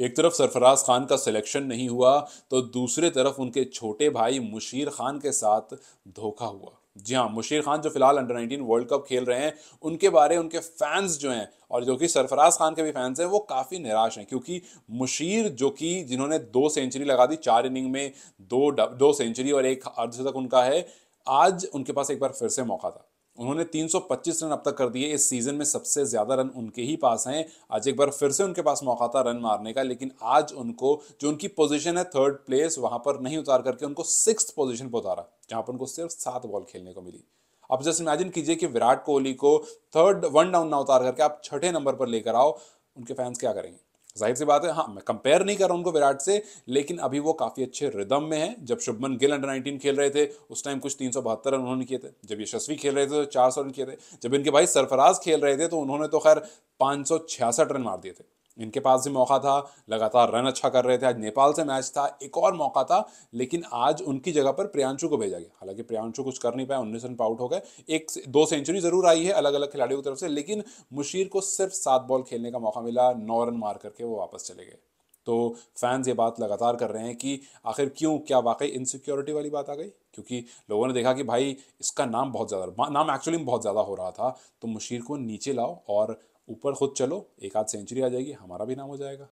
एक तरफ सरफराज खान का सिलेक्शन नहीं हुआ तो दूसरे तरफ उनके छोटे भाई मुशीर खान के साथ धोखा हुआ जी हाँ मुशीर खान जो फिलहाल अंडर 19 वर्ल्ड कप खेल रहे हैं उनके बारे उनके फैंस जो हैं और जो कि सरफराज खान के भी फैंस हैं वो काफ़ी निराश हैं क्योंकि मुशीर जो कि जिन्होंने दो सेंचुरी लगा दी चार इनिंग में दो दो सेंचुरी और एक अर्ध तक उनका है आज उनके पास एक बार फिर से मौका था उन्होंने 325 रन अब तक कर दिए इस सीजन में सबसे ज़्यादा रन उनके ही पास हैं आज एक बार फिर से उनके पास मौका था रन मारने का लेकिन आज उनको जो उनकी पोजीशन है थर्ड प्लेस वहां पर नहीं उतार करके उनको सिक्स पोजीशन पर उतारा जहां पर उनको सिर्फ सात बॉल खेलने को मिली अब जस्ट इमेजिन कीजिए कि विराट कोहली को थर्ड वन डाउन ना उतार करके आप छठे नंबर पर लेकर आओ उनके फैंस क्या करेंगे जाहिर सी बात है हाँ मैं कंपेयर नहीं कर रहा उनको विराट से लेकिन अभी वो काफ़ी अच्छे रिदम में है जब शुभमन गिल अंडर नाइनटीन खेल रहे थे उस टाइम कुछ तीन रन उन्होंने किए थे जब यशस्वी खेल रहे थे तो चार रन किए थे जब इनके भाई सरफराज खेल रहे थे तो उन्होंने तो खैर पाँच रन मार दिए थे इनके पास भी मौका था लगातार रन अच्छा कर रहे थे आज नेपाल से मैच था एक और मौका था लेकिन आज उनकी जगह पर प्रियांशु को भेजा गया हालांकि प्रियांशु कुछ कर नहीं पाया उन्नीस रन आउट हो गए एक दो सेंचुरी जरूर आई है अलग अलग खिलाड़ियों की तरफ से लेकिन मुशीर को सिर्फ सात बॉल खेलने का मौका मिला नौ रन मार करके वो वापस चले गए तो फैंस ये बात लगातार कर रहे हैं कि आखिर क्यों क्या वाकई इनसिक्योरिटी वाली बात आ गई क्योंकि लोगों ने देखा कि भाई इसका नाम बहुत ज़्यादा नाम एक्चुअली में बहुत ज़्यादा हो रहा था तो मुशीर को नीचे लाओ और ऊपर खुद चलो एक आध सेंचुरी आ जाएगी हमारा भी नाम हो जाएगा